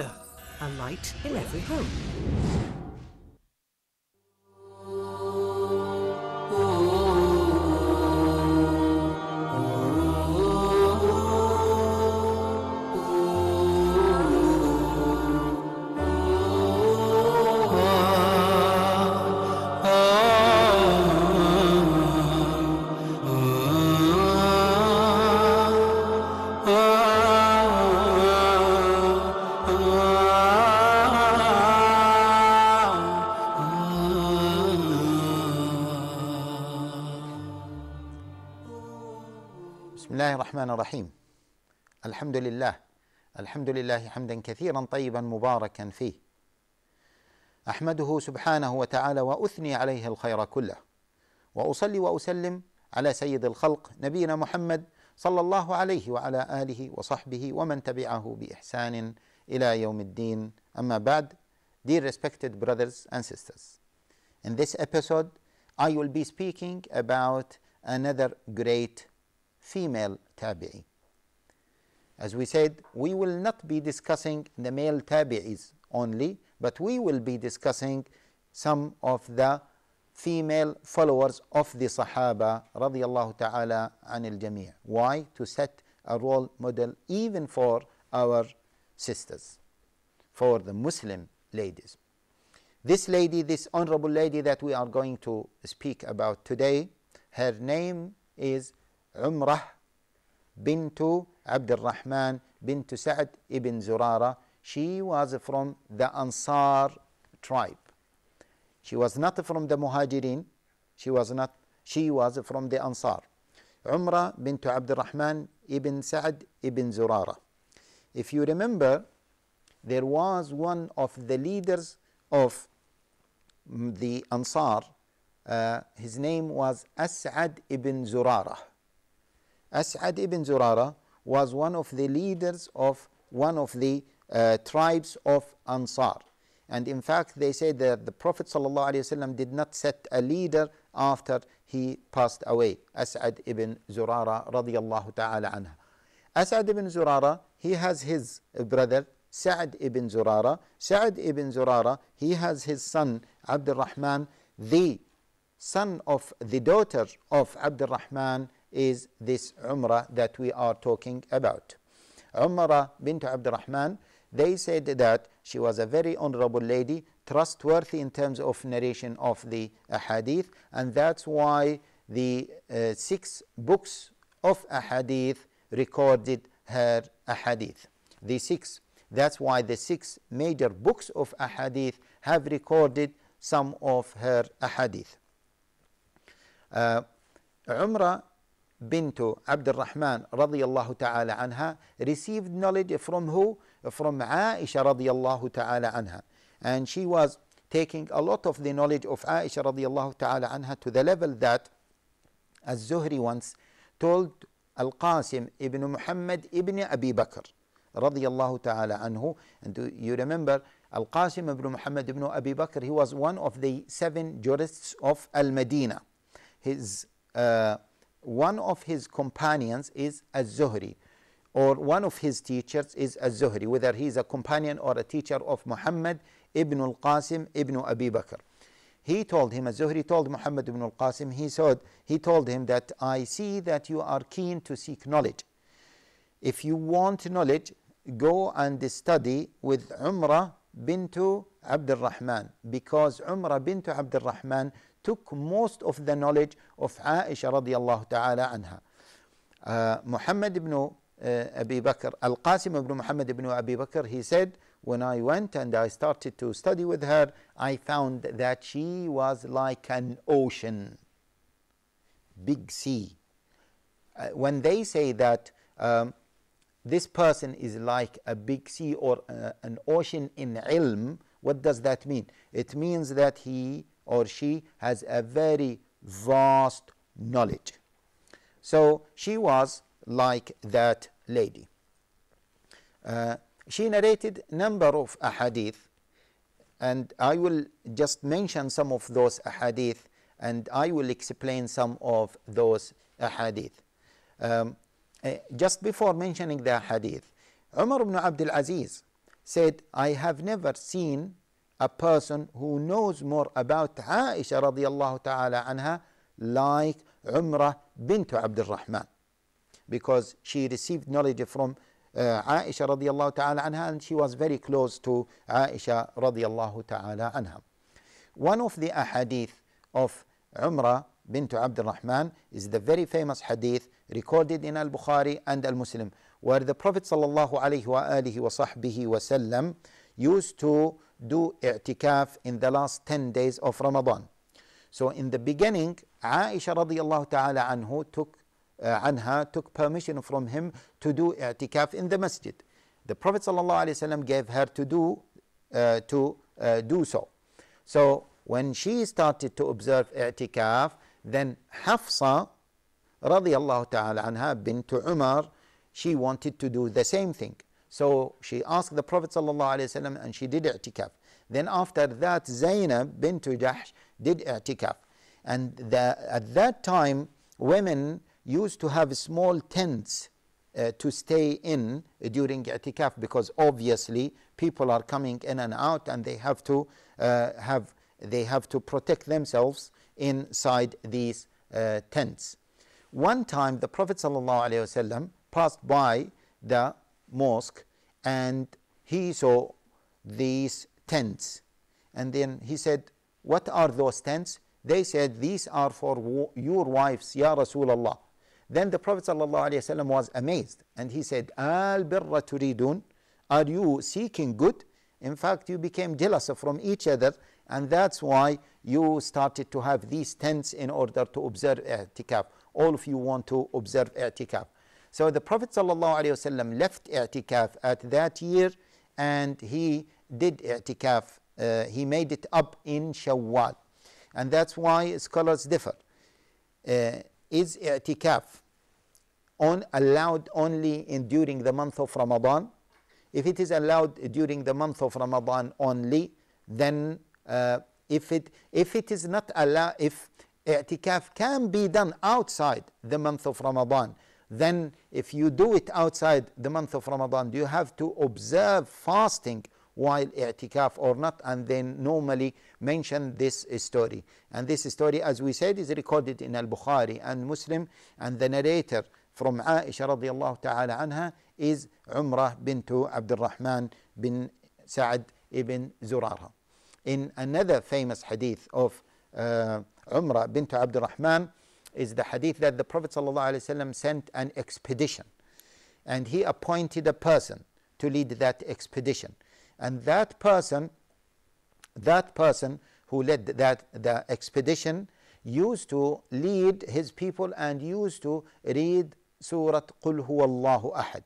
a light in every home. الحمد لله الحمد لله حمدا كثيرا طيبا مباركا فيه احمده سبحانه وتعالى واثني عليه الخير كله واصلي واسلم على سيد الخلق نبينا محمد صلى الله عليه وعلى اله وصحبه ومن تبعه باحسان الى يوم الدين اما بعد dear respected brothers and sisters in this episode i will be speaking about another great female tabi'i As we said, we will not be discussing the male tabi'is only, but we will be discussing some of the female followers of the Sahaba radiallahu ta'ala anil jami'. Why? To set a role model even for our sisters, for the Muslim ladies. This lady, this honorable lady that we are going to speak about today, her name is Umrah بنت عبد الرحمن بنت Sa'd ibn Zurara. She was from the Ansar tribe. She was not from the Muhajirin. She was not. She was from the Ansar. Umrah bint Abd Rahman ibn sa ibn Zurara. If you remember, there was one of the leaders of the Ansar. Uh, his name was As'ad ibn Zurara. As'ad ibn Zurara was one of the leaders of one of the uh, tribes of Ansar. And in fact, they say that the Prophet ﷺ did not set a leader after he passed away, As'ad ibn Zurara radiallahu ta'ala anha. As'ad ibn Zurara, he has his uh, brother, Saad ibn Zurara. Saad ibn Zurara, he has his son, Abdurrahman, the son of the daughter of Abdurrahman is this Umrah that we are talking about. Umrah bint Rahman. they said that she was a very honorable lady, trustworthy in terms of narration of the hadith, and that's why the uh, six books of hadith recorded her hadith. The six. That's why the six major books of hadith have recorded some of her hadith. Uh, Umrah Bintu Abdul Rahman radiallahu ta'ala anha received knowledge from who? From Aisha radiallahu ta'ala anha. And she was taking a lot of the knowledge of Aisha radiallahu ta'ala anha to the level that Az-Zuhri once told Al-Qasim ibn Muhammad ibn Abi Bakr radiallahu ta'ala anhu. And you remember Al-Qasim ibn Muhammad ibn Abi Bakr, he was one of the seven jurists of Al-Medina. His uh, one of his companions is a zuhri or one of his teachers is a zuhri whether he is a companion or a teacher of Muhammad ibn al-Qasim ibn Abi Bakr he told him a zuhri told Muhammad ibn al-Qasim he said he told him that I see that you are keen to seek knowledge if you want knowledge go and study with Umrah bint Abdul Rahman because Umrah bint Abdul Rahman took most of the knowledge of Aisha radiallahu ta'ala anha. Uh, Muhammad ibn uh, Abi Bakr, Al Qasim ibn Muhammad ibn Abi Bakr, he said, When I went and I started to study with her, I found that she was like an ocean, big sea. Uh, when they say that um, this person is like a big sea or uh, an ocean in ilm, what does that mean? It means that he or she has a very vast knowledge. So, she was like that lady. Uh, she narrated number of ahadith and I will just mention some of those ahadith and I will explain some of those ahadith. Um, uh, just before mentioning the hadith, Umar ibn Abdul Aziz said, I have never seen a person who knows more about Aisha radiallahu ta'ala anha like Umrah bint Abdul Rahman because she received knowledge from uh, Aisha radiallahu ta'ala anha and she was very close to Aisha radiallahu ta'ala anha. One of the ahadith of Umrah bint Abdul Rahman is the very famous hadith recorded in Al-Bukhari and Al-Muslim where the Prophet sallallahu alayhi wa alihi wa sahbihi wa sallam used to do i'tikaf in the last 10 days of Ramadan. So in the beginning, Aisha radiallahu ta'ala anhu took, uh, anha took permission from him to do i'tikaf in the masjid. The Prophet sallallahu alaihi wasallam gave her to do, uh, to uh, do so. So when she started to observe i'tikaf, then Hafsa radiallahu ta'ala anha bint Umar, she wanted to do the same thing. So she asked the Prophet ﷺ and she did i'tikaf. Then after that, Zainab bint Jahsh did i'tikaf. And the, at that time, women used to have small tents uh, to stay in during i'tikaf because obviously people are coming in and out and they have to uh, have they have to protect themselves inside these uh, tents. One time the Prophet ﷺ passed by the mosque and he saw these tents. And then he said, What are those tents? They said, These are for your wives, Ya Rasulullah. Then the Prophet ﷺ was amazed and he said, Al birra turidun, are you seeking good? In fact, you became jealous from each other, and that's why you started to have these tents in order to observe i'tikaf. All of you want to observe i'tikaf. So the Prophet ﷺ left i'tikaf at that year and he did i'tikaf. Uh, he made it up in Shawwal. And that's why scholars differ. Uh, is i'tikaf on, allowed only in, during the month of Ramadan? If it is allowed during the month of Ramadan only, then uh, if, it, if it is not allowed, if i'tikaf can be done outside the month of Ramadan, then if you do it outside the month of Ramadan, do you have to observe fasting while i'tikaf or not? And they normally mention this story. And this story, as we said, is recorded in Al Bukhari and Muslim, and the narrator from Aisha radiallahu ta'ala anha is Umrah bint Rahman bin Saad ibn Zurara. In another famous hadith of uh, Umrah bint Rahman is the hadith that the Prophet ﷺ sent an expedition and he appointed a person to lead that expedition. And that person, that person who led that the expedition used to lead his people and used to read Surah Qul Huwallahu Ahad.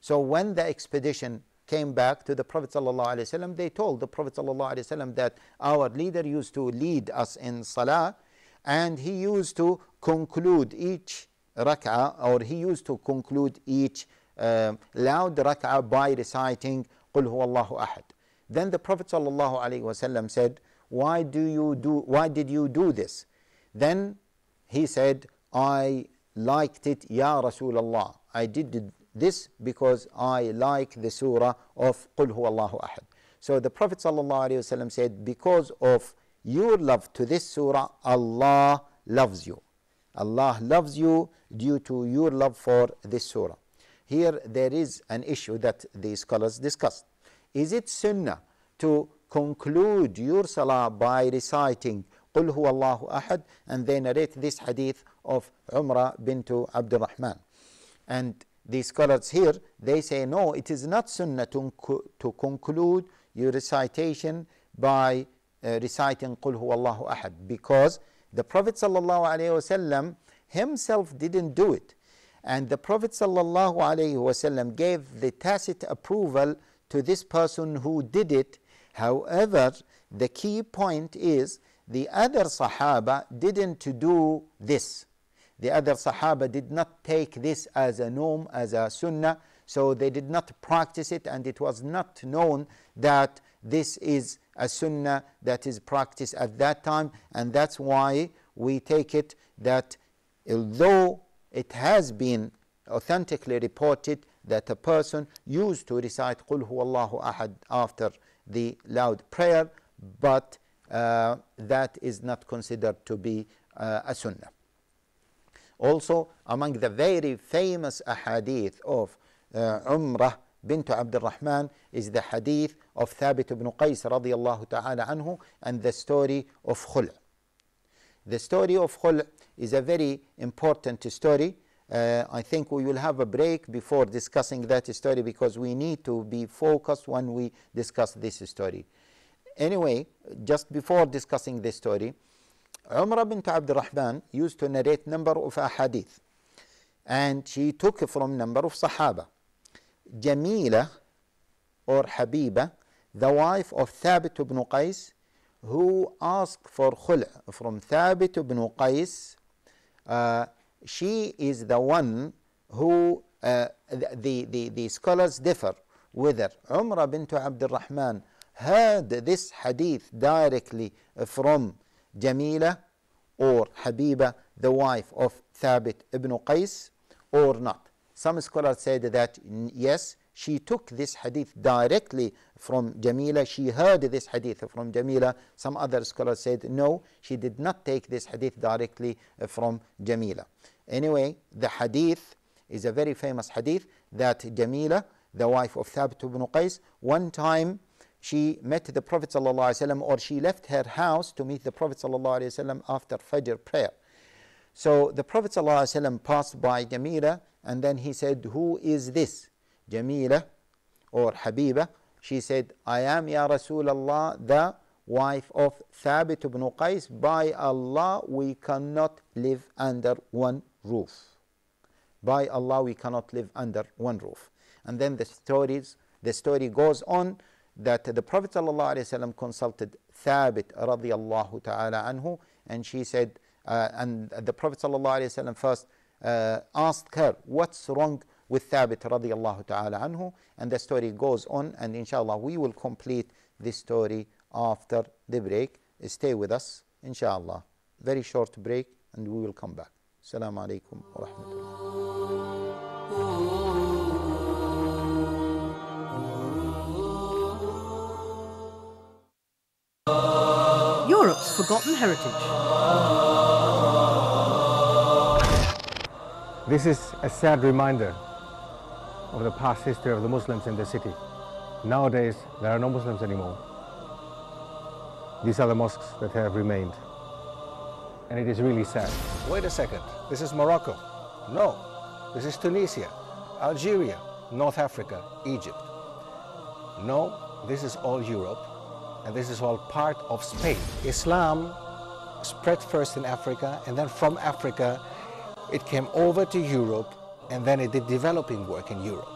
So when the expedition came back to the Prophet ﷺ, they told the Prophet ﷺ that our leader used to lead us in Salah and he used to conclude each rak'ah or he used to conclude each uh, loud rak'ah by reciting قل هو الله أحد then the prophet sallallahu said why do you do why did you do this then he said I liked it ya rasulullah I did this because I like the surah of قل هو الله أحد so the prophet sallallahu said because of your love to this surah, Allah loves you. Allah loves you due to your love for this surah. Here there is an issue that the scholars discussed. Is it sunnah to conclude your salah by reciting قل هو الله and they narrate this hadith of Umrah bint Rahman? And the scholars here, they say no, it is not sunnah to, to conclude your recitation by uh, reciting Qul Huwallahu Ahad because the Prophet sallallahu wasallam himself didn't do it. And the Prophet sallallahu wasallam gave the tacit approval to this person who did it. However, the key point is the other Sahaba didn't do this. The other Sahaba did not take this as a norm, as a sunnah, so they did not practice it, and it was not known that this is a sunnah that is practiced at that time, and that's why we take it that although it has been authentically reported that a person used to recite Qul Allahu Ahad after the loud prayer, but uh, that is not considered to be uh, a sunnah. Also, among the very famous ahadith of uh, Umrah Bintu Abd is the hadith of Thabit ibn Qais الله تعالى anhu and the story of Khul. The story of Khul is a very important story. Uh, I think we will have a break before discussing that story because we need to be focused when we discuss this story. Anyway, just before discussing this story, Umar bint Abd rahman used to narrate number of ahadith and she took from number of Sahaba. جميلة or Habiba the wife of Thabit ibn Qais who asked for khul' from Thabit ibn Qais uh, she is the one who uh, the, the, the scholars differ whether Umrah bint Abdul Rahman heard this hadith directly from Jamila or Habiba, the wife of Thabit ibn Qais, or not. Some scholars said that yes, she took this hadith directly from Jamila. She heard this hadith from Jamila. Some other scholars said no, she did not take this hadith directly uh, from Jamila. Anyway, the hadith is a very famous hadith that Jamila, the wife of Thabit ibn Qais, one time she met the Prophet ﷺ or she left her house to meet the Prophet ﷺ after Fajr prayer. So the Prophet ﷺ passed by Jamila and then he said, Who is this? Jamila or Habiba. She said, I am, Ya Rasulullah, the wife of Thabit ibn Qais. By Allah, we cannot live under one roof. By Allah, we cannot live under one roof. And then the, stories, the story goes on that the Prophet ﷺ consulted Thabit radiallahu ta'ala anhu, and she said, uh, and the Prophet ﷺ first uh, asked her, What's wrong with Thabit radiallahu ta'ala anhu? And the story goes on, and inshallah, we will complete this story after the break. Stay with us, inshallah. Very short break, and we will come back. Assalamu alaikum wa rahmatullah. Europe's forgotten heritage. This is a sad reminder of the past history of the Muslims in the city. Nowadays, there are no Muslims anymore. These are the mosques that have remained. And it is really sad. Wait a second. This is Morocco. No. This is Tunisia, Algeria, North Africa, Egypt. No, this is all Europe, and this is all part of Spain. Islam spread first in Africa, and then from Africa, it came over to Europe and then it did developing work in Europe.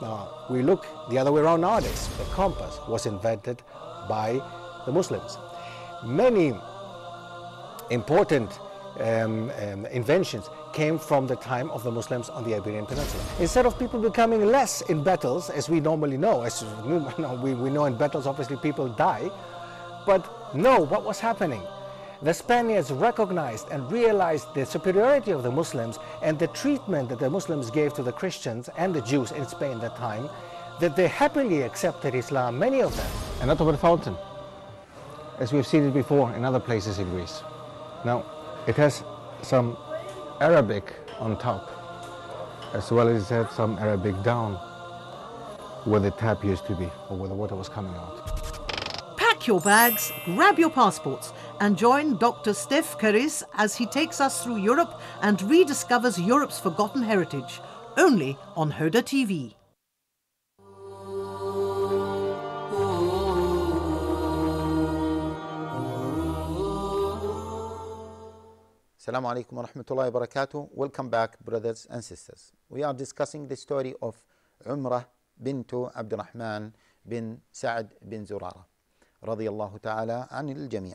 Now, we look the other way around nowadays. The compass was invented by the Muslims. Many important um, um, inventions came from the time of the Muslims on the Iberian Peninsula. Instead of people becoming less in battles, as we normally know, as we, we know in battles, obviously people die, but no, what was happening? The Spaniards recognized and realized the superiority of the Muslims and the treatment that the Muslims gave to the Christians and the Jews in Spain at that time, that they happily accepted Islam, many of them. And not over the fountain, as we've seen it before in other places in Greece. Now, it has some Arabic on top, as well as it some Arabic down, where the tap used to be, or where the water was coming out. Pack your bags, grab your passports, and join Dr. Steph Caris as he takes us through Europe and rediscovers Europe's forgotten heritage, only on Hoda TV. Assalamu alaikum wa rahmatullahi wa barakatuh. Welcome back, brothers and sisters. We are discussing the story of Umrah bintu Abdurrahman bin Saad bin Zurara. رضي الله تعالى عن الجميع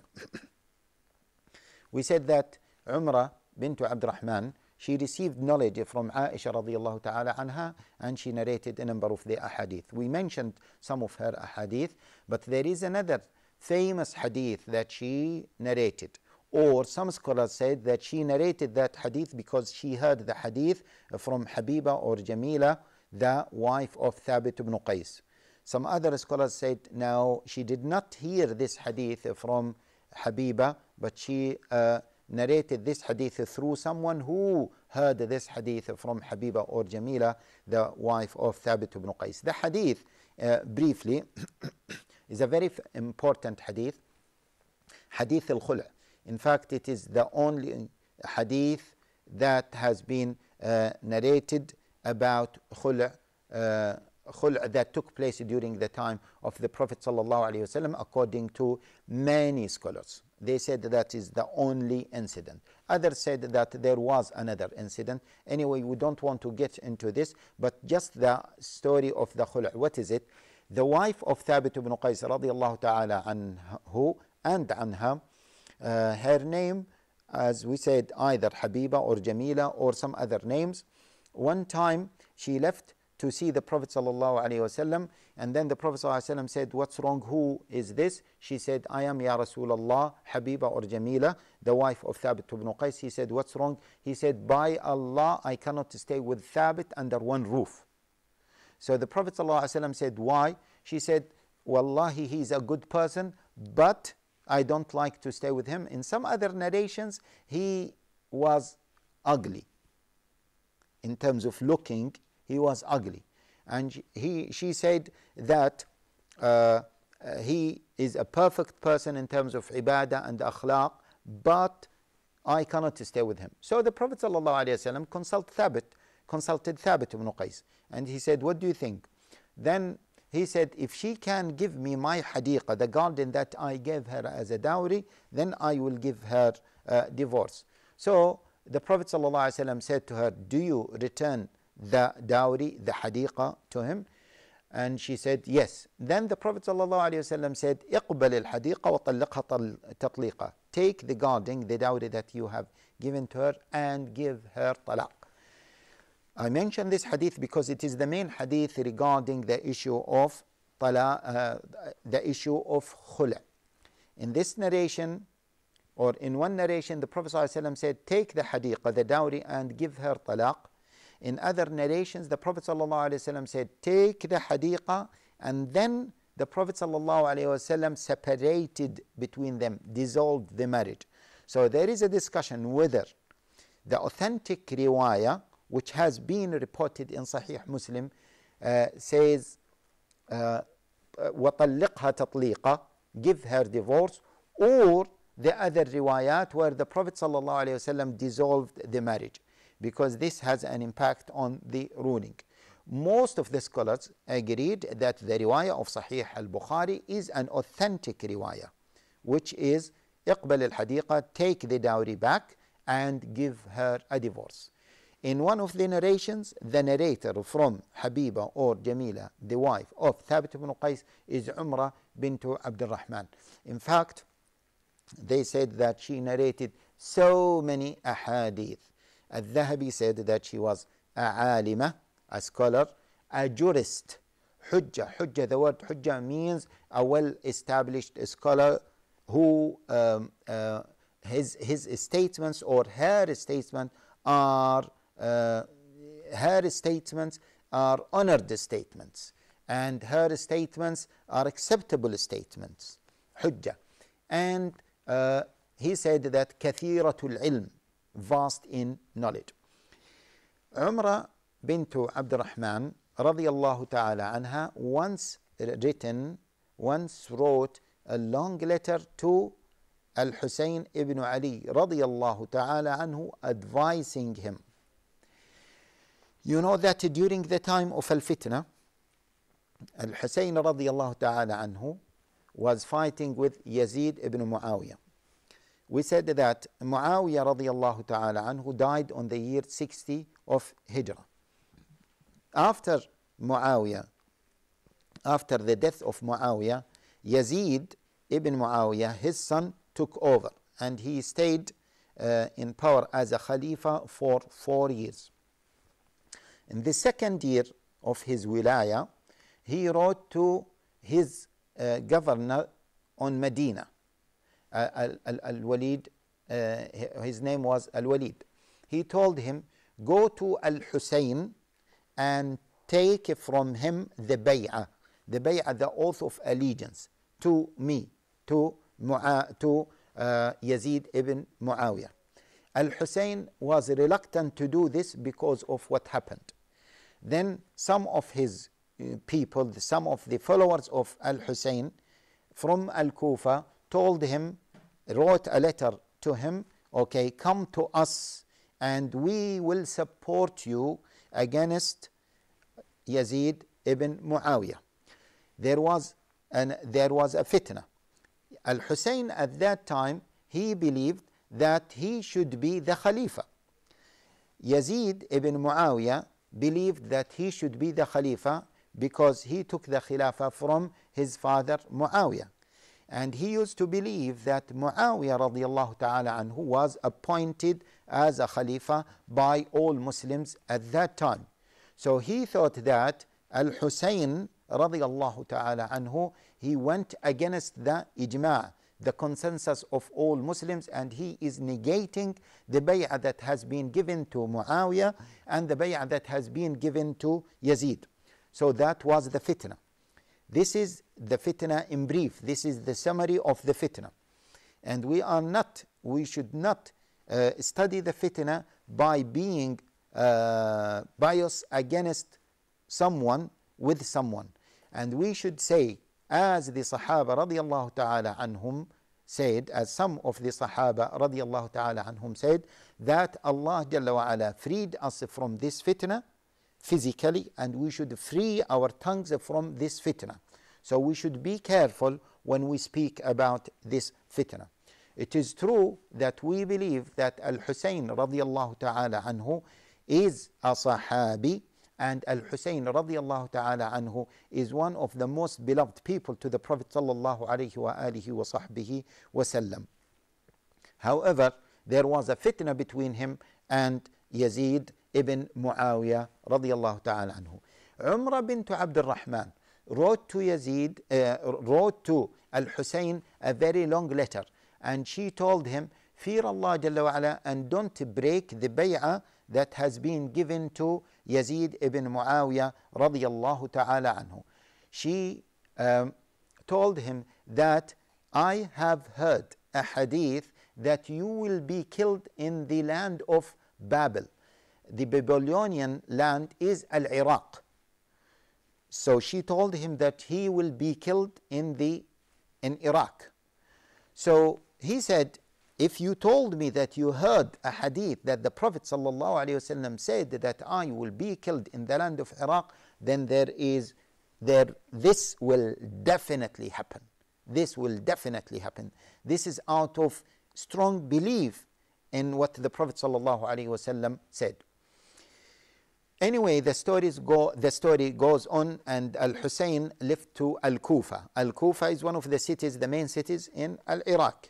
we said that Umrah bint Rahman she received knowledge from Aisha radiallahu ta'ala anha and she narrated a number of the ahadith. We mentioned some of her ahadith, but there is another famous hadith that she narrated. Or some scholars said that she narrated that hadith because she heard the hadith from Habiba or Jamila, the wife of Thabit ibn Qais. Some other scholars said, no, she did not hear this hadith from Habiba but she uh, narrated this hadith through someone who heard this hadith from Habiba or Jamila, the wife of Thabit ibn Qais. The hadith, uh, briefly, is a very important hadith, Hadith al Khula. In fact, it is the only hadith that has been uh, narrated about Khula. Uh, that took place during the time of the Prophet ﷺ, according to many scholars. They said that is the only incident. Others said that there was another incident. Anyway, we don't want to get into this, but just the story of the khul'. What is it? The wife of Thabit ibn Qais radiallahu ta'ala anhu and anha, uh, her name, as we said, either Habiba or Jamila or some other names. One time she left to see the Prophet sallallahu alayhi wasallam and then the Prophet ﷺ said, What's wrong? Who is this? She said, I am Ya Rasulullah, Habiba or Jamila, the wife of Thabit ibn Qais. He said, What's wrong? He said, By Allah, I cannot stay with Thabit under one roof. So the Prophet ﷺ said, Why? She said, Wallahi, he is a good person, but I don't like to stay with him. In some other narrations, he was ugly. In terms of looking, he was ugly and he, she said that uh, uh, he is a perfect person in terms of ibadah and akhlaq, but I cannot stay with him. So the Prophet ﷺ consulted Thabit, consulted Thabit ibn Qais, and he said, What do you think? Then he said, If she can give me my hadiqah, the garden that I gave her as a dowry, then I will give her uh, divorce. So the Prophet ﷺ said to her, Do you return the dowry, the hadiqa, to him? And she said, Yes. Then the Prophet ﷺ said, اقبل الحديقة وطلقها تطليقة. Take the guarding, the dowry that you have given to her and give her talaq. I mention this hadith because it is the main hadith regarding the issue of tala, uh, the issue of khula. In this narration, or in one narration, the Prophet ﷺ said, Take the hadiqa, the dowry, and give her talaq. In other narrations, the Prophet ﷺ said, Take the hadiqah, and then the Prophet ﷺ separated between them, dissolved the marriage. So there is a discussion whether the authentic riwaya, which has been reported in Sahih Muslim, uh, says, uh, وطلقها give her divorce or the other riwayat where the Prophet ﷺ dissolved the marriage because this has an impact on the ruling. Most of the scholars agreed that the riwayah of Sahih al-Bukhari is an authentic riwayah, which is اقبل الحديقة take the dowry back and give her a divorce. In one of the narrations, the narrator from Habiba or Jamila, the wife of Thabit ibn Qais, is Umrah bint rahman In fact, they said that she narrated so many ahadith al said that she was a alima, a scholar, a jurist. Hujjah, حجة the word hujjah means a well-established scholar who um, uh, his, his statements or her statements are uh, her statements are honored statements and her statements are acceptable statements hujjah and uh, he said that كثيرة العلم vast in knowledge. Umrah bint Abdurrahman radiallahu ta'ala anha once written, once wrote a long letter to Al-Hussein ibn Ali radiallahu ta'ala anhu advising him. You know that during the time of Al-Fitna, Al-Hussein radiallahu ta'ala anhu was fighting with Yazid ibn Muawiyah we said that Muawiyah radiallahu ta'ala anhu died on the year 60 of Hijrah. After Muawiyah, after the death of Muawiyah, Yazid ibn Muawiyah, his son, took over and he stayed uh, in power as a Khalifa for four years. In the second year of his wilayah, he wrote to his uh, governor on Medina uh, Al-Walid, uh, his name was Al-Walid. He told him, go to Al-Hussein and take from him the bay'ah, the bay'ah, the oath of allegiance to me, to, Mu'a, to uh, Yazid ibn Muawiyah. Al Hussein was reluctant to do this because of what happened. Then some of his uh, people, some of the followers of Al Hussein from Al Kufa told him wrote a letter to him, okay, come to us and we will support you against Yazid ibn Muawiyah. There was, an, there was a fitna. Al Hussein at that time, he believed that he should be the Khalifa. Yazid ibn Muawiyah believed that he should be the Khalifa because he took the Khalifa from his father Muawiyah. And he used to believe that Muawiyah who was appointed as a Khalifa by all Muslims at that time. So he thought that Al-Hussein radiallahu anhu, he went against the ijma' the consensus of all Muslims and he is negating the bay'ah that has been given to Muawiyah and the bay'ah that has been given to Yazid. So that was the fitna. This is the fitna in brief. This is the summary of the fitna. And we are not, we should not uh, study the fitna by being uh, biased against someone with someone. And we should say, as the Sahaba radiallahu ta'ala anhum said, as some of the Sahaba radiallahu ta'ala anhum said, that Allah Jalla ala freed us from this fitna physically and we should free our tongues from this fitna. So we should be careful when we speak about this fitna. It is true that we believe that Al Hussein radiallahu ta'ala anhu is a Sahabi and Al Hussein radiallahu ta'ala anhu is one of the most beloved people to the Prophet sallallahu alayhi wa alihi wa sahbihi wasallam. However, there was a fitna between him and Yazid ibn Muawiyah radiyallahu ta'ala anhu. Umrah bint Abd al-Rahman wrote to Yazid, uh, wrote to al-Hussein a very long letter and she told him, fear Allah جل وعلا and don't break the bay'ah that has been given to Yazid ibn Muawiyah radiyallahu ta'ala anhu. She um, told him that I have heard a hadith that you will be killed in the land of Babel the Babylonian land is Al Iraq. So she told him that he will be killed in, the, in Iraq. So he said, If you told me that you heard a hadith that the Prophet ﷺ said that I will be killed in the land of Iraq, then there is there this will definitely happen. This will definitely happen. This is out of strong belief in what the Prophet ﷺ said. Anyway, the, stories go, the story goes on, and Al Hussein left to Al Kufa. Al Kufa is one of the cities, the main cities in Al Iraq.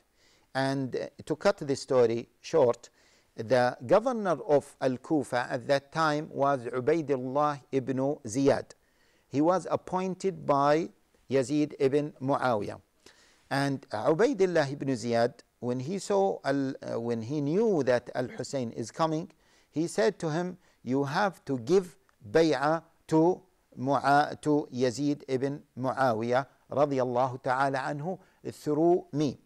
And uh, to cut the story short, the governor of Al Kufa at that time was Ubaidullah ibn Ziyad. He was appointed by Yazid ibn Muawiyah. And Ubaidullah ibn Ziyad, when he saw, Al, uh, when he knew that Al Hussein is coming, he said to him, you have to give bay'ah to, Mu'a, to Yazid ibn Muawiyah radiallahu ta'ala anhu through me.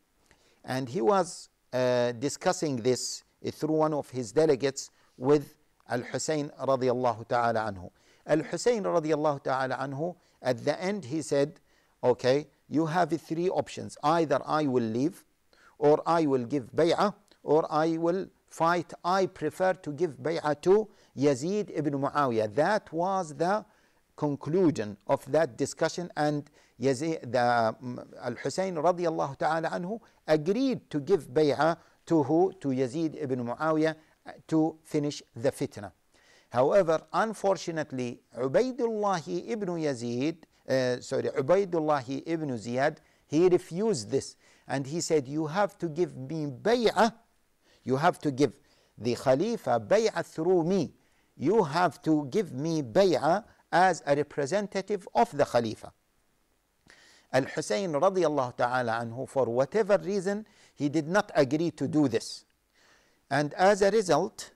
And he was uh, discussing this through one of his delegates with Al-Hussein radiallahu ta'ala anhu. Al-Hussein radiallahu ta'ala anhu, at the end he said, okay, you have three options. Either I will leave, or I will give bay'ah, or I will fight, I prefer to give bay'ah to Yazid ibn Muawiyah. That was the conclusion of that discussion and Yazid, the, um, mm, Al-Hussein radiallahu ta'ala anhu agreed to give bay'ah to who? To Yazid ibn Muawiyah uh, to finish the fitna. However, unfortunately, Ubaidullah ibn Yazid, uh, sorry, Ubaidullah ibn Ziyad, he refused this and he said, you have to give me bay'ah you have to give the Khalifa bay'ah through me. You have to give me bay'ah as a representative of the Khalifa. Al-Hussein radiallahu ta'ala anhu, for whatever reason, he did not agree to do this. And as a result,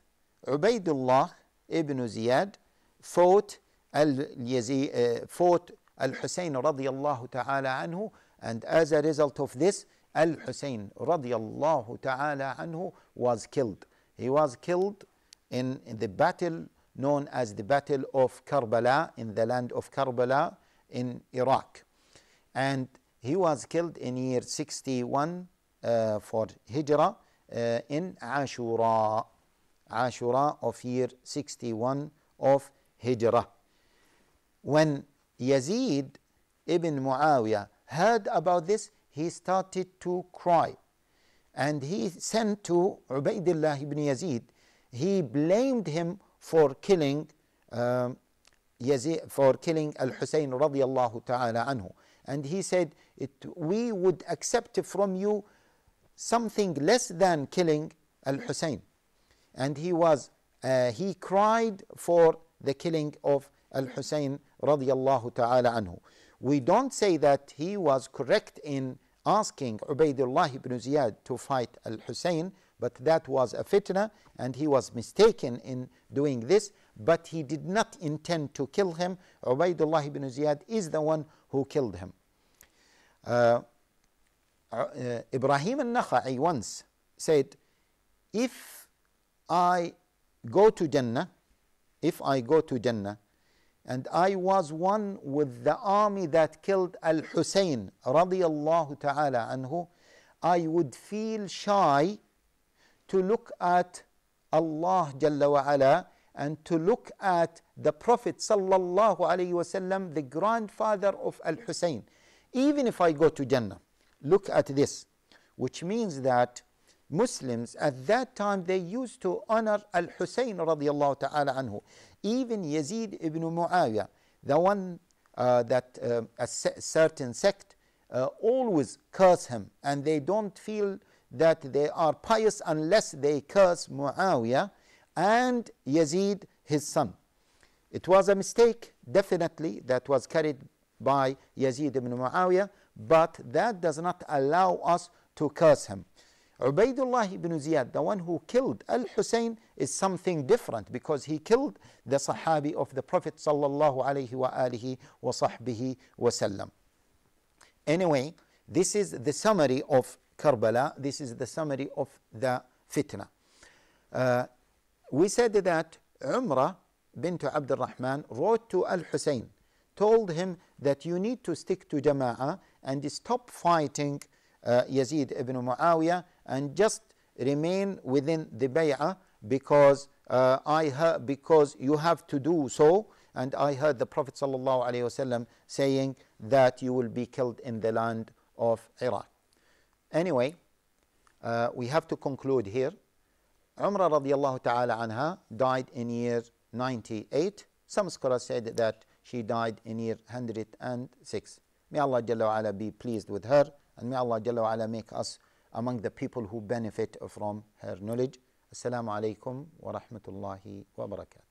Ubaidullah ibn Ziyad fought Al-Yazid, uh, fought Al-Hussein radiallahu ta'ala anhu, and as a result of this, Al Hussein radiallahu ta'ala anhu was killed. He was killed in, in the battle known as the Battle of Karbala in the land of Karbala in Iraq. And he was killed in year 61 uh, for Hijrah uh, in Ashura, Ashura of year 61 of Hijrah. When Yazid ibn Muawiyah heard about this, he started to cry. And he sent to Ubaidullah ibn Yazid, he blamed him for killing um, Yazid, for killing Al Hussein radiallahu ta'ala anhu. And he said, We would accept from you something less than killing Al Hussein. And he was, uh, he cried for the killing of Al Hussein radiallahu ta'ala anhu. We don't say that he was correct in asking Ubaidullah ibn Ziyad to fight Al Hussein, but that was a fitna and he was mistaken in doing this, but he did not intend to kill him. Ubaidullah ibn Ziyad is the one who killed him. Uh, uh, Ibrahim al Nakha'i once said, If I go to Jannah, if I go to Jannah, and I was one with the army that killed Al Hussein radiallahu ta'ala anhu. I would feel shy to look at Allah Jalla wa'ala and to look at the Prophet sallallahu alayhi wasallam, the grandfather of Al Hussein. Even if I go to Jannah, look at this, which means that Muslims at that time they used to honor Al Hussein radiallahu ta'ala anhu. Even Yazid ibn Muawiyah, the one uh, that uh, a certain sect uh, always curse him and they don't feel that they are pious unless they curse Muawiyah and Yazid his son. It was a mistake definitely that was carried by Yazid ibn Muawiyah but that does not allow us to curse him. Ubaidullah ibn Ziyad, the one who killed Al Hussein, is something different because he killed the Sahabi of the Prophet sallallahu alaihi wa wasallam. Anyway, this is the summary of Karbala. This is the summary of the fitna. Uh, we said that Umrah bint Abdul Rahman wrote to Al Hussein, told him that you need to stick to Jama'ah and stop fighting uh, Yazid ibn Muawiyah and just remain within the bay'ah because uh, I heard because you have to do so and I heard the Prophet ﷺ saying that you will be killed in the land of Iraq. Anyway, uh, we have to conclude here. Umrah radiallahu ta'ala anha died in year 98. Some scholars said that she died in year 106. May Allah be pleased with her and may Allah make us among the people who benefit from her knowledge. Assalamu alaikum wa rahmatullahi wa barakatuh.